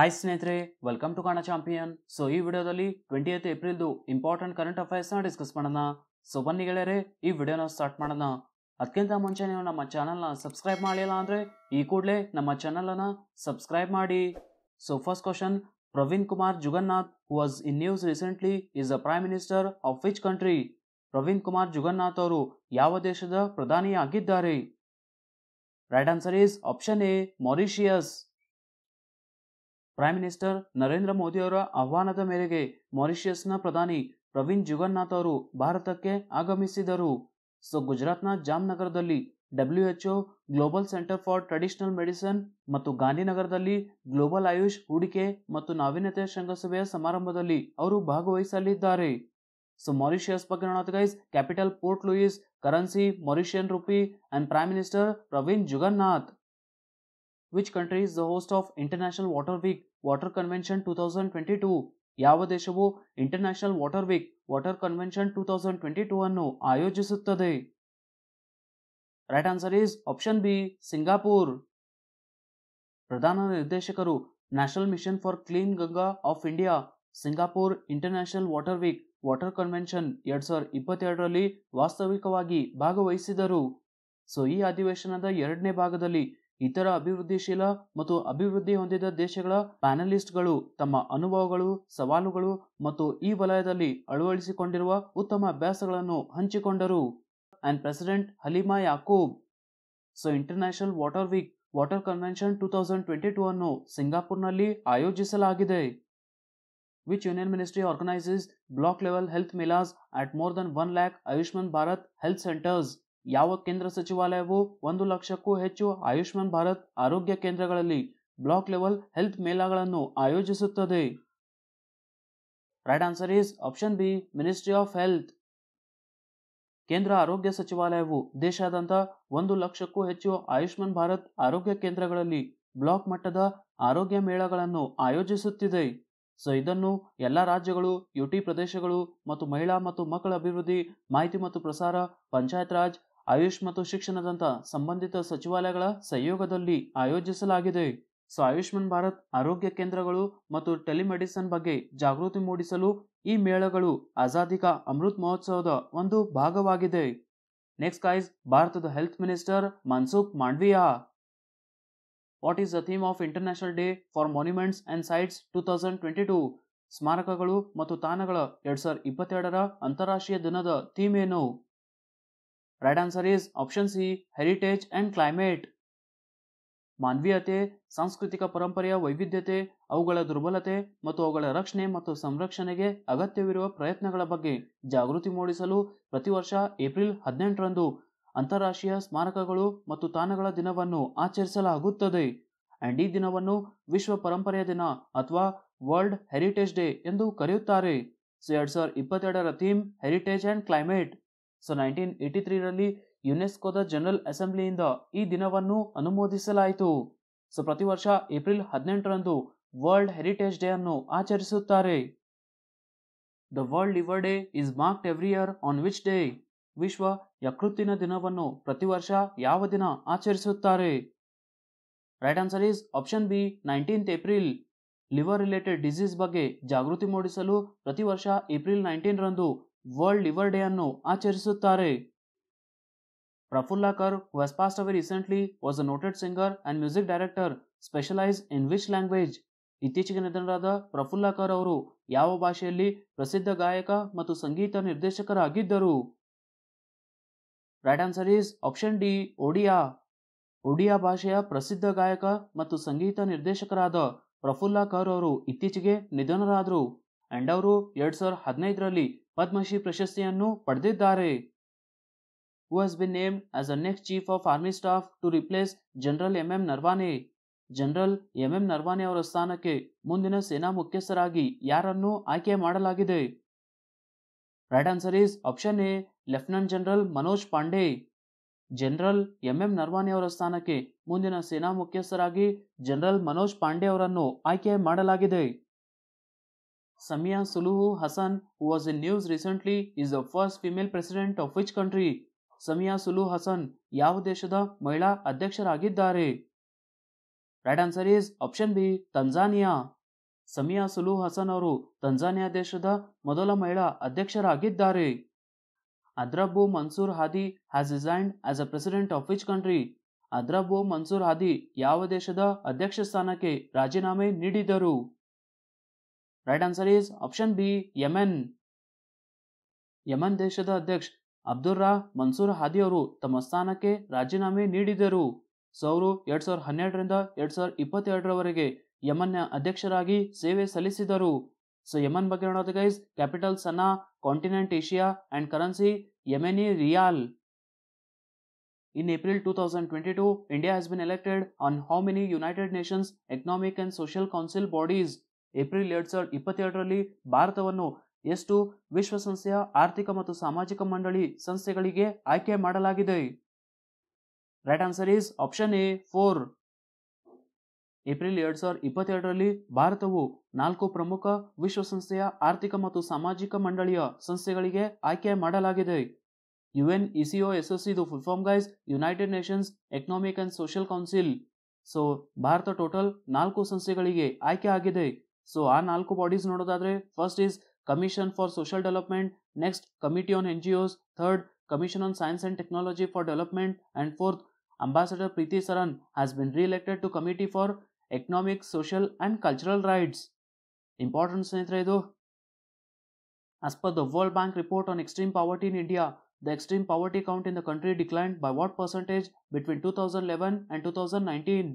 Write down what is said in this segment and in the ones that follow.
Hi ಸ್ನೇಹಿತರೆ welcome to ಕಾಣ champion so ಈ ವಿಡಿಯೋದಲ್ಲಿ ಟ್ವೆಂಟಿ ಏತ್ ಏಪ್ರಿಲ್ದು ಇಂಪಾರ್ಟೆಂಟ್ ಕರೆಂಟ್ ಅಫೇರ್ಸ್ನ ಡಿಸ್ಕಸ್ ಮಾಡೋಣ ಸೊ ಬನ್ನಿ ಗೆಳೆಯರೆ ಈ ವಿಡಿಯೋನ ಸ್ಟಾರ್ಟ್ ಮಾಡೋಣ ಅದಕ್ಕಿಂತ ಮುಂಚೆ ನೀವು ನಮ್ಮ ಚಾನಲ್ನ ಸಬ್ಸ್ಕ್ರೈಬ್ ಮಾಡಿಲ್ಲ ಅಂದರೆ ಈ ಕೂಡಲೇ ನಮ್ಮ ಚಾನಲನ್ನು ಸಬ್ಸ್ಕ್ರೈಬ್ ಮಾಡಿ so first question Pravind Kumar Jugnauth was in news recently is a prime minister of which country Pravind Kumar Jugnauth ಅವರು ಯಾವ ದೇಶದ ಪ್ರಧಾನಿಯಾಗಿದ್ದಾರೆ right answer is option A Mauritius prime minister Narendra Modi ಅವರ ಆಹ್ವಾನದ ಮೇರೆಗೆ ಮಾರಿಷಿಯಸ್ನ ಪ್ರಧಾನಿ ಪ್ರವೀಣ್ ಜುಗನ್ನಾಥ್ ಅವರು ಭಾರತಕ್ಕೆ ಆಗಮಿಸಿದರು ಸೊ ಗುಜರಾತ್ನ ಜಾಮ್ನಗರದಲ್ಲಿ WHO global centre for traditional medicine ಮತ್ತು ಗಾಂಧಿನಗರದಲ್ಲಿ ಗ್ಲೋಬಲ್ ಆಯುಷ್ ಹೂಡಿಕೆ ಮತ್ತು ನಾವೀನ್ಯತೆ ಶೃಂಗಸಭೆಯ ಸಮಾರಂಭದಲ್ಲಿ ಅವರು ಭಾಗವಹಿಸಲಿದ್ದಾರೆ ಸೊ ಮಾರಿಷಿಯಸ್ ಬಗ್ಗೆ ನೋಡೋದು guys capital Port Louis currency Mauritian rupee and prime minister Pravind Jugnauth which country is the host of international water week water convention two thousand twenty two ಯಾವ ದೇಶವು international water week water convention two thousand twenty two ಅನ್ನು ಆಯೋಜಿಸುತ್ತದೆ right answer is option B Singapore ಪ್ರಧಾನ ನಿರ್ದೇಶಕರು national mission for clean Ganga of India Singapore international water week water convention ಎರಡ್ ಸಾವಿರದ ಇಪ್ಪತ್ತೆರಡರಲ್ಲಿ ವಾಸ್ತವಿಕವಾಗಿ ಭಾಗವಹಿಸಿದರು ಸೊ ಈ ಅಧಿವೇಶನದ ಎರಡನೇ ಭಾಗದಲ್ಲಿ ಇತರ ಅಭಿವೃದ್ಧಿಶೀಲ ಮತ್ತು ಅಭಿವೃದ್ಧಿ ಹೊಂದಿದ ದೇಶಗಳ ಪ್ಯಾನಲಿಸ್ಟ್ಗಳು ತಮ್ಮ ಅನುಭವಗಳು ಸವಾಲುಗಳು ಮತ್ತು ಈ ವಲಯದಲ್ಲಿ ಅಳವಡಿಸಿಕೊಂಡಿರುವ ಉತ್ತಮ ಅಭ್ಯಾಸಗಳನ್ನು ಹಂಚಿಕೊಂಡರು and president Halimah Yacob so international water week water convention two thousand twenty two ಅನ್ನು ಸಿಂಗಾಪುರ್ನಲ್ಲಿ ಆಯೋಜಿಸಲಾಗಿದೆ which union ministry organizes block level health melas at more than one lakh Ayushman Bharat health centres ಯಾವ ಕೇಂದ್ರ ಸಚಿವಾಲಯವು ಒಂದು ಲಕ್ಷಕ್ಕೂ ಹೆಚ್ಚು ಆಯುಷ್ಮಾನ್ ಭಾರತ್ ಆರೋಗ್ಯ ಕೇಂದ್ರಗಳಲ್ಲಿ ಬ್ಲಾಕ್ ಲೆವೆಲ್ ಹೆಲ್ತ್ ಮೇಳಗಳನ್ನು ಆಯೋಜಿಸುತ್ತದೆ right answer is option B ministry of health ಕೇಂದ್ರ ಆರೋಗ್ಯ ಸಚಿವಾಲಯವು ದೇಶಾದ್ಯಂತ ಒಂದು ಲಕ್ಷಕ್ಕೂ ಹೆಚ್ಚು ಆಯುಷ್ಮಾನ್ ಭಾರತ್ ಆರೋಗ್ಯ ಕೇಂದ್ರಗಳಲ್ಲಿ ಬ್ಲಾಕ್ ಮಟ್ಟದ ಆರೋಗ್ಯ ಮೇಳಗಳನ್ನು ಆಯೋಜಿಸುತ್ತಿದೆ ಸೊ ಇದನ್ನು ಎಲ್ಲ ರಾಜ್ಯಗಳು ಯುಟಿ ಪ್ರದೇಶಗಳು ಮತ್ತು ಮಹಿಳಾ ಮತ್ತು ಮಕ್ಕಳ ಅಭಿವೃದ್ಧಿ ಮಾಹಿತಿ ಮತ್ತು ಪ್ರಸಾರ ಪಂಚಾಯತ್ ರಾಜ್ ಆಯುಷ್ ಮತ್ತು ಶಿಕ್ಷಣದಂಥ ಸಂಬಂಧಿತ ಸಚಿವಾಲಯಗಳ ಸಹಯೋಗದಲ್ಲಿ ಆಯೋಜಿಸಲಾಗಿದೆ ಸೊ ಆಯುಷ್ಮಾನ್ ಭಾರತ್ ಆರೋಗ್ಯ ಕೇಂದ್ರಗಳು ಮತ್ತು ಟೆಲಿಮೆಡಿಸಿನ್ ಬಗ್ಗೆ ಜಾಗೃತಿ ಮೂಡಿಸಲು ಈ ಮೇಳಗಳು ಆಜಾದಿ ಕಾ ಅಮೃತ್ ಮಹೋತ್ಸವದ ಒಂದು ಭಾಗವಾಗಿದೆ ನೆಕ್ಸ್ಟ್ ಗೈಸ್ ಭಾರತದ health minister Mansukh Mandaviya what is the theme of international day for monuments and sites two thousand twenty two ಸ್ಮಾರಕಗಳು ಮತ್ತು ತಾಣಗಳ ಎರಡ್ ಸಾವಿರದ ಇಪ್ಪತ್ತೆರಡರ ಅಂತಾರಾಷ್ಟ್ರೀಯ ದಿನದ ಥೀಮ್ ಏನು right answer is option C heritage and climate ಮಾನವೀಯತೆ ಸಾಂಸ್ಕೃತಿಕ ಪರಂಪರೆಯ ವೈವಿಧ್ಯತೆ ಅವುಗಳ ದುರ್ಬಲತೆ ಮತ್ತು ಅವುಗಳ ರಕ್ಷಣೆ ಮತ್ತು ಸಂರಕ್ಷಣೆಗೆ ಅಗತ್ಯವಿರುವ ಪ್ರಯತ್ನಗಳ ಬಗ್ಗೆ ಜಾಗೃತಿ ಮೂಡಿಸಲು ಪ್ರತಿ ವರ್ಷ ಏಪ್ರಿಲ್ ಹದಿನೆಂಟರಂದು ಅಂತಾರಾಷ್ಟ್ರೀಯ ಸ್ಮಾರಕಗಳು ಮತ್ತು ತಾಣಗಳ ದಿನವನ್ನು ಆಚರಿಸಲಾಗುತ್ತದೆ ಅಂಡ್ ಈ ದಿನವನ್ನು ವಿಶ್ವ ಪರಂಪರೆಯ ದಿನ ಅಥವಾ ವರ್ಲ್ಡ್ ಹೆರಿಟೇಜ್ ಡೇ ಎಂದು ಕರೆಯುತ್ತಾರೆ ಎರಡ್ ಸಾವಿರದ ಇಪ್ಪತ್ತೆರಡರ theme heritage and climate so nineteen eighty ತ್ರೀರಲ್ಲಿ ಯುನೆಸ್ಕೋದ ಜನರಲ್ ಅಸೆಂಬ್ಲಿಯಿಂದ ಈ ದಿನವನ್ನು ಅನುಮೋದಿಸಲಾಯಿತು ಸೊ ಪ್ರತಿ ವರ್ಷ ಏಪ್ರಿಲ್ ಹದಿನೆಂಟರಂದು ವರ್ಲ್ಡ್ ಹೆರಿಟೇಜ್ ಡೇ ಅನ್ನು ಆಚರಿಸುತ್ತಾರೆ the world liver day is marked every year on which day ವಿಶ್ವ ಯಕೃತ್ತಿನ ದಿನವನ್ನು ಪ್ರತಿ ವರ್ಷ ಯಾವ ದಿನ ಆಚರಿಸುತ್ತಾರೆ right answer is option B nineteenth April liver related disease ಬಗ್ಗೆ ಜಾಗೃತಿ ಮೂಡಿಸಲು ಪ್ರತಿ ವರ್ಷ ಏಪ್ರಿಲ್ ರಂದು ವರ್ಲ್ಡ್ ಲಿವರ್ ಡೇ ಅನ್ನು ಆಚರಿಸುತ್ತಾರೆ. Prafulla Kar Karp, passed away recently was a noted singer and music director specialise in which language ಇತ್ತೀಚೆಗೆ ನಿಧನರಾದ ಪ್ರಫುಲ್ಲಾಕರ್ ಕರ್ ಅವರು ಯಾವ ಭಾಷೆಯಲ್ಲಿ ಪ್ರಸಿದ್ಧ ಗಾಯಕ ಮತ್ತು ಸಂಗೀತ ನಿರ್ದೇಶಕರಾಗಿದ್ದರು right answer is option D Odia Odia ಭಾಷೆಯ ಪ್ರಸಿದ್ಧ ಗಾಯಕ ಮತ್ತು ಸಂಗೀತ ನಿರ್ದೇಶಕರಾದ ಪ್ರಫುಲ್ಲ ಕರ್ ಅವರು ಇತ್ತೀಚೆಗೆ ನಿಧನರಾದರು ಅಂಡ್ ಅವರು ಎರಡ್ ಸಾವಿರದ ಹದಿನೈದರಲ್ಲಿ ಪದ್ಮಶ್ರೀ ಪ್ರಶಸ್ತಿಯನ್ನು ಪಡೆದಿದ್ದಾರೆ who has been named as a next chief of army staff to replace general M M Naravane general M M Naravane ಅವರ ಸ್ಥಾನಕ್ಕೆ ಮುಂದಿನ ಸೇನಾ ಮುಖ್ಯಸ್ಥರಾಗಿ ಯಾರನ್ನು ಆಯ್ಕೆ ಮಾಡಲಾಗಿದೆ right answer is option A lieutenant general Manoj Pande general M M Naravane ಅವರ ಸ್ಥಾನಕ್ಕೆ ಮುಂದಿನ ಸೇನಾ ಮುಖ್ಯಸ್ಥರಾಗಿ ಜನರಲ್ ಮನೋಜ್ ಪಾಂಡೆ ಅವರನ್ನು ಆಯ್ಕೆ ಮಾಡಲಾಗಿದೆ Samia Suluhu Hassan, who was in news recently, is the first female president of which country? ಸಮಿಯಾ Suluhu Hasan ಯಾವ ದೇಶದ ಮಹಿಳಾ ಅಧ್ಯಕ್ಷರಾಗಿದ್ದಾರೆ right answer is option B Tanzania Samia Suluhu Hassan ಅವರು ತಂಜಾನಿಯಾ ದೇಶದ ಮೊದಲ ಮಹಿಳಾ ಅಧ್ಯಕ್ಷರಾಗಿದ್ದಾರೆ Abdrabbuh Mansour Hadi has resigned as a president of which country Abdrabbuh Mansour Hadi ಯಾವ ದೇಶದ ಅಧ್ಯಕ್ಷ ಸ್ಥಾನಕ್ಕೆ ರಾಜೀನಾಮೆ ನೀಡಿದರು right answer is option B Yemen Yemen ದೇಶದ ಅಧ್ಯಕ್ಷ ಅಬ್ದುಲ್ ರಾ ಮನ್ಸೂರ್ ಹಾದಿ ಅವರು ತಮ್ಮ ಸ್ಥಾನಕ್ಕೆ ರಾಜೀನಾಮೆ ನೀಡಿದರು ಸೊ ಅವರು ಎರಡ್ ಸಾವಿರದ ಹನ್ನೆರಡರಿಂದ ಎರಡ್ ಸಾವಿರದ ಇಪ್ಪತ್ತೆರಡರವರೆಗೆ ಯಮನ್ನ ಅಧ್ಯಕ್ಷರಾಗಿ ಸೇವೆ ಸಲ್ಲಿಸಿದರು ಸೊ ಯಮನ್ ಬಗ್ಗೆ ನೋಡೋದು guys capital Sanaa continent Asia and currency Yemeni rial in April two thousand twenty two India has been elected on how many United Nations economic and social council bodies April ಎರಡ್ ಸಾವಿರದ ಇಪ್ಪತ್ತೆರಡರಲ್ಲಿ ಭಾರತವನ್ನು ಎಷ್ಟು ವಿಶ್ವಸಂಸ್ಥೆಯ ಆರ್ಥಿಕ ಮತ್ತು ಸಾಮಾಜಿಕ ಮಂಡಳಿ ಸಂಸ್ಥೆಗಳಿಗೆ ಆಯ್ಕೆ ಮಾಡಲಾಗಿದೆ right answer is option A four April ಎರಡ್ ಸಾವಿರದ ಇಪ್ಪತ್ತೆರಡರಲ್ಲಿ ಭಾರತವು ನಾಲ್ಕು ಪ್ರಮುಖ ವಿಶ್ವಸಂಸ್ಥೆಯ ಆರ್ಥಿಕ ಮತ್ತು ಸಾಮಾಜಿಕ ಮಂಡಳಿಯ ಸಂಸ್ಥೆಗಳಿಗೆ ಆಯ್ಕೆ ಮಾಡಲಾಗಿದೆ ಯುಎನ್ ಇಸಿಒ ಎಸ್ಒಸಿದು full form guys United Nations economic and social council so ಭಾರತ ಟೋಟಲ್ ನಾಲ್ಕು ಸಂಸ್ಥೆಗಳಿಗೆ ಆಯ್ಕೆ ಆಗಿದೆ ಸೊ ಆ ನಾಲ್ಕು ಬಾಡೀಸ್ ನೋಡೋದಾದರೆ first is commission for social development next committee on N G Os third commission on science and technology for development and fourth ambassador Preeti Saran has been reelected to committee for economic social and cultural rights important ಸ್ನೇಹಿತರೆ ಇದು as per the world bank report on extreme poverty in India the extreme poverty count in the country declined by what percentage between 2011 and 2019?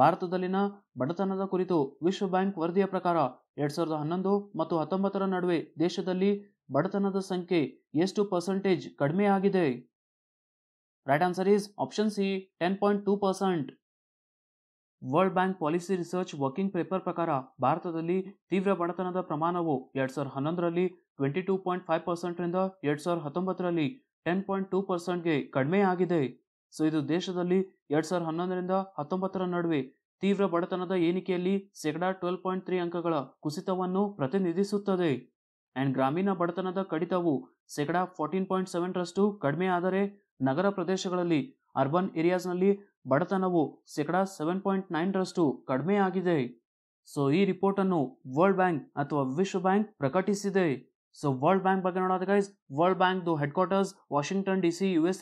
ಭಾರತದಲ್ಲಿನ ಬಡತನದ ಕುರಿತು ವಿಶ್ವ bank ವರದಿಯ ಪ್ರಕಾರ ಎರಡ್ ಸಾವಿರದ ಹನ್ನೊಂದು ಮತ್ತು ಹತ್ತೊಂಬತ್ತರ ನಡುವೆ ದೇಶದಲ್ಲಿ ಬಡತನದ ಸಂಖ್ಯೆ ಎಷ್ಟು ಪರ್ಸೆಂಟೇಜ್ ಕಡಿಮೆ ಆಗಿದೆ right answer is option C ten point two percent world bank policy research working paper ಪ್ರಕಾರ ಭಾರತದಲ್ಲಿ ತೀವ್ರ ಬಡತನದ ಪ್ರಮಾಣವು ಎರಡ್ ಸಾವಿರದ ಹನ್ನೊಂದರಲ್ಲಿ ಟ್ವೆಂಟಿ ಟೂ ಪಾಯಿಂಟ್ ಫೈವ್ ಪರ್ಸೆಂಟ್ರಿಂದ ಎರಡ್ ಸಾವಿರದ ಹತ್ತೊಂಬತ್ತರಲ್ಲಿ ಟೆನ್ ಪಾಯಿಂಟ್ ಟೂ ಪರ್ಸೆಂಟ್ಗೆ ಕಡಿಮೆ ಆಗಿದೆ ಸೊ ಇದು ದೇಶದಲ್ಲಿ ಎರಡ್ ಸಾವಿರದ ಹನ್ನೊಂದರಿಂದ ಹತ್ತೊಂಬತ್ತರ ನಡುವೆ ತೀವ್ರ ಬಡತನದ ಏನಿಕೆಯಲ್ಲಿ ಶೇಕಡಾ ಟ್ವೆಲ್ ಪಾಯಿಂಟ್ ತ್ರೀ ಅಂಕಗಳ ಕುಸಿತವನ್ನು ಪ್ರತಿನಿಧಿಸುತ್ತದೆ ಅಂಡ್ ಗ್ರಾಮೀಣ ಬಡತನದ ಕಡಿತವು ಶೇಕಡಾ ಫೋರ್ಟೀನ್ ಪಾಯಿಂಟ್ ಸೆವೆನ್ ರಷ್ಟು ಕಡಿಮೆ ಆದರೆ ನಗರ ಪ್ರದೇಶಗಳಲ್ಲಿ ಅರ್ಬನ್ ಏರಿಯಾಸ್ನಲ್ಲಿ ಬಡತನವು ಶೇಕಡಾ ಸೆವೆನ್ ಪಾಯಿಂಟ್ ನೈನ್ ರಷ್ಟು ಕಡಿಮೆ ಆಗಿದೆ ಸೊ ಈ ರಿಪೋರ್ಟ್ ಅನ್ನು ವರ್ಲ್ಡ್ ಬ್ಯಾಂಕ್ ಅಥವಾ ವಿಶ್ವ ಬ್ಯಾಂಕ್ ಪ್ರಕಟಿಸಿದೆ ಸೊ ವರ್ಲ್ಡ್ ಬ್ಯಾಂಕ್ ಬಗ್ಗೆ ನೋಡೋದು guys world bank headquarters Washington D C U S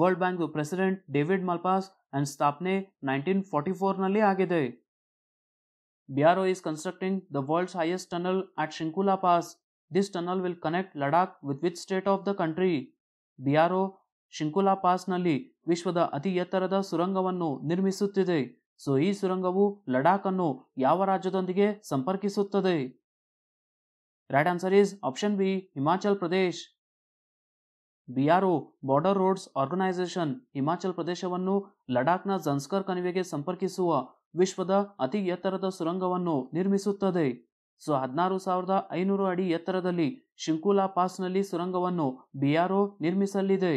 world bank president David Malpass and ಸ್ಥಾಪನೆ ನೈನ್ಟೀನ್ ಫೋರ್ಟಿ ಫೋರ್ನಲ್ಲಿ ಆಗಿದೆ BRO is constructing the world's highest tunnel at Shinku La pass this tunnel will connect Ladakh with with state of the country BRO Shinku La ಪಾಸ್ನಲ್ಲಿ ವಿಶ್ವದ ಅತಿ ಎತ್ತರದ ಸುರಂಗವನ್ನು ನಿರ್ಮಿಸುತ್ತಿದೆ so ಈ ಸುರಂಗವು ಲಡಾಖ್ ಅನ್ನು ಯಾವ ರಾಜ್ಯದೊಂದಿಗೆ ಸಂಪರ್ಕಿಸುತ್ತದೆ right answer is option B Himachal Pradesh BRO border roads organisation Himachal ಪ್ರದೇಶವನ್ನು ಲಡಾಖ್ನ ಜನ್ಸ್ಕರ್ ಕಣಿವೆಗೆ ಸಂಪರ್ಕಿಸುವ ವಿಶ್ವದ ಅತಿ ಎತ್ತರದ ಸುರಂಗವನ್ನು ನಿರ್ಮಿಸುತ್ತದೆ ಸೊ ಹದಿನಾರು ಸಾವಿರದ ಐನೂರು ಅಡಿ ಎತ್ತರದಲ್ಲಿ ಶಿಂಕುಲಾ ಪಾಸ್ನಲ್ಲಿ ಸುರಂಗವನ್ನು ಬಿಆರ್ಒ ನಿರ್ಮಿಸಲಿದೆ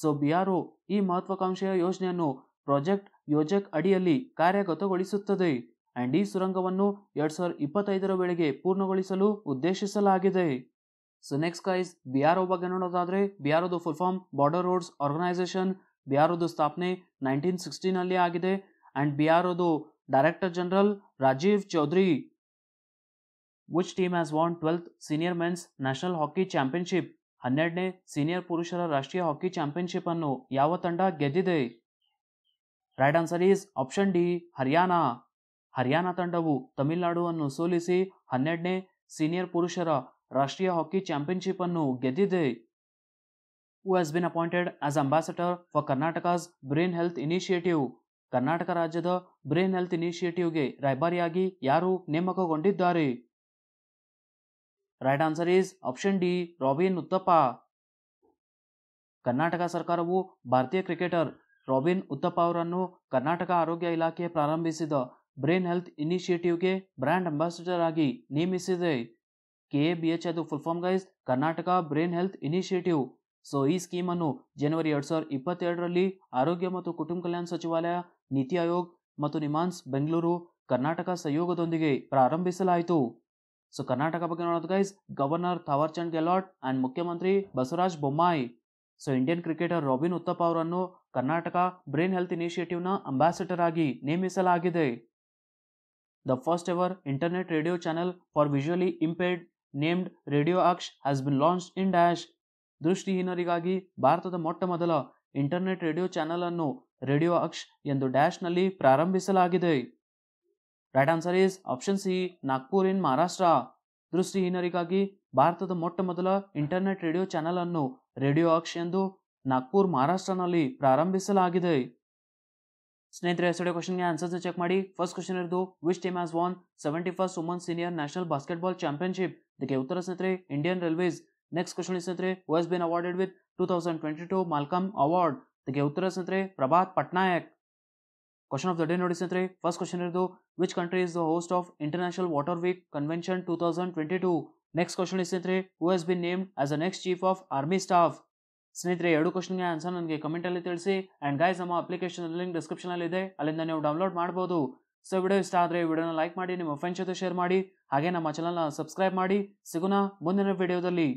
ಸೊ ಬಿಆರ್ಒ ಈ ಮಹತ್ವಾಕಾಂಕ್ಷೆಯ ಯೋಜನೆಯನ್ನು ಪ್ರಾಜೆಕ್ಟ್ ಯೋಜಕ್ ಅಡಿಯಲ್ಲಿ ಕಾರ್ಯಗತಗೊಳಿಸುತ್ತದೆ ಅಂಡ್ ಈ ಸುರಂಗವನ್ನು ಎರಡು ಸಾವಿರದ ಇಪ್ಪತ್ತೈದರ ವೇಳೆಗೆ ಪೂರ್ಣಗೊಳಿಸಲು ಉದ್ದೇಶಿಸಲಾಗಿದೆ ಗೈಸ್ ಬಿ ಆರ್ ಒ ಬಗ್ಗೆ ನೋಡೋದಾದ್ರೆ BRO full form border roads organisation ಆರ್ ಸ್ಥಾಪನೆ ನೈನ್ಟೀನ್ ಅಲ್ಲಿ ಆಗಿದೆ and are director general Rajeev Chaudhary which team has won twelfth senior men's national hockey championship ಹನ್ನೆರಡನೇ ಸೀನಿಯರ್ ಪುರುಷರ ರಾಷ್ಟ್ರೀಯ ಹಾಕಿ ಚಾಂಪಿಯನ್ಶಿಪ್ ಅನ್ನು ಯಾವ ತಂಡ ಗೆದ್ದಿದೆ right answer is option D Haryana Haryana ತಂಡವು ತಮಿಳುನಾಡು ಸೋಲಿಸಿ ಹನ್ನೆರಡನೇ ಸೀನಿಯರ್ ಪುರುಷರ ರಾಷ್ಟ್ರೀಯ ಹಾಕಿ ಚಾಂಪಿಯನ್ಶಿಪ್ ಅನ್ನು ಗೆದ್ದಿದೆ who has been appointed as ambassador for Karnataka's Brain health initiative Karnataka ರಾಜ್ಯದ ಬ್ರೇನ್ ಹೆಲ್ತ್ ಇನಿಷಿಯೇಟಿವ್ಗೆ ರಾಯಭಾರಿಯಾಗಿ ಯಾರು ನೇಮಕಗೊಂಡಿದ್ದಾರೆ right answer is option D Robin Uthappa Karnataka ಸರ್ಕಾರವು ಭಾರತೀಯ ಕ್ರಿಕೆಟರ್ ರಾಬಿನ್ ಉತ್ತಪ್ಪ ಅವರನ್ನು ಕರ್ನಾಟಕ ಆರೋಗ್ಯ ಇಲಾಖೆ ಪ್ರಾರಂಭಿಸಿದ ಬ್ರೇನ್ ಹೆಲ್ತ್ ಇನಿಷಿಯೇಟಿವ್ಗೆ ಬ್ರ್ಯಾಂಡ್ ಅಂಬಾಸಿಡರ್ ಆಗಿ ನೇಮಿಸಿದೆ ಕೆ ಎ ಬಿ ಎಚ್ ಅದು full form guys Karnataka brain health initiative so ಈ ಸ್ಕೀಮ್ ಅನ್ನು ಜನವರಿ ಎರಡು ಸಾವಿರದ ಇಪ್ಪತ್ತೆರಡರಲ್ಲಿ ಆರೋಗ್ಯ ಮತ್ತು ಕುಟುಂಬ ಕಲ್ಯಾಣ ಸಚಿವಾಲಯ ನೀತಿ ಆಯೋಗ್ ಮತ್ತು ನಿಮಾನ್ಸ್ ಬೆಂಗಳೂರು ಕರ್ನಾಟಕ ಸಹಯೋಗದೊಂದಿಗೆ ಪ್ರಾರಂಭಿಸಲಾಯಿತು ಸೊ ಕರ್ನಾಟಕ ಬಗ್ಗೆ ನೋಡೋದು guys governor Thawar Chand Gehlot and ಮುಖ್ಯಮಂತ್ರಿ Basavaraj Bommai so Indian cricketer Robin Uthappa ಅವರನ್ನು ಕರ್ನಾಟಕ ಬ್ರೈನ್ ಹೆಲ್ತ್ ಇನಿಷಿಯೇಟಿವ್ನ ಅಂಬಾಸಿಡರ್ ಆಗಿ ನೇಮಿಸಲಾಗಿದೆ the first ever internet radio channel for visually impaired named radio Aksh has been launch in dash ದೃಷ್ಟಿಹೀನರಿಗಾಗಿ ಭಾರತದ ಮೊಟ್ಟ ಮೊದಲ ಇಂಟರ್ನೆಟ್ ರೇಡಿಯೋ ಚಾನೆಲ್ ಅನ್ನು ರೇಡಿಯೋ ಅಕ್ಷ್ ಎಂದು ಡ್ಯಾಶ್ನಲ್ಲಿ ಪ್ರಾರಂಭಿಸಲಾಗಿದೆ right answer is option C Nagpur in Maharashtra ದೃಷ್ಟಿಹೀನರಿಗಾಗಿ ಭಾರತದ ಮೊಟ್ಟ ಮೊದಲ ಇಂಟರ್ನೆಟ್ ರೇಡಿಯೋ ಚಾನೆಲ್ ಅನ್ನು ರೇಡಿಯೋ ಅಕ್ಷ್ ಎಂದು ನಾಗ್ಪುರ್ ಮಹಾರಾಷ್ಟ್ರನಲ್ಲಿ ಪ್ರಾರಂಭಿಸಲಾಗಿದೆ ಸ್ನೇಹಿತರೆ ಎಸ್ಟರ್ಡೇ ಕ್ವಶನ್ಗೆ ಆನ್ಸರ್ಸ್ ಚೆಕ್ ಮಾಡಿ ಫಸ್ಟ್ ಕ್ವಶನ್ ಇರೋದು which team has won seventy first woman senior national basketball championship ಇದಕ್ಕೆ ಉತ್ತರ ಸ್ನೇಹಿತರೆ ಇಂಡಿಯನ್ ರೈಲ್ವೇಸ್ ನೆಕ್ಸ್ಟ್ ಕ್ವಶನ್ ಸ್ನೇಹಿತರೆ was been awarded with two thousand twenty two Malcolm award ಇದಕ್ಕೆ ಉತ್ತರ ಸ್ನೇಹಿತರೆ Prabhat Patnaik question of the day ನೋಡಿ ಸ್ನೇಹಿತರೆ ಫಸ್ಟ್ ಕ್ವಶನ್ ಇರೋದು which country is the host of international water week convention two thousand twenty two next question ಸ್ನೇಹಿತರೆ who has been named as a next chief of army staff ಸ್ನೇಹಿತರೆ ಎರಡು ಕ್ವಶನ್ಗೆ answer ನನಗೆ ಕಮೆಂಟಲ್ಲಿ ತಿಳಿಸಿ ಆ್ಯಂಡ್ ಗೈಸ್ ನಮ್ಮ application link ಇದೆ ಅಲ್ಲಿಂದ ನೀವು ಡೌನ್ಲೋಡ್ ಮಾಡ್ಬೋದು ಸೊ ವಿಡಿಯೋ ಇಷ್ಟ ಆದರೆ ವಿಡಿಯೋನ ಲೈಕ್ ಮಾಡಿ ನಿಮ್ಮ ಫ್ರೆಂಡ್ಸ್ ಜೊತೆ ಶೇರ್ ಮಾಡಿ ಹಾಗೆ ನಮ್ಮ ಚಾನಲ್ನ ಸಬ್ಸ್ಕ್ರೈಬ್ ಮಾಡಿ ಸಿಗೋಣ ಮುಂದಿನ ವಿಡಿಯೋದಲ್ಲಿ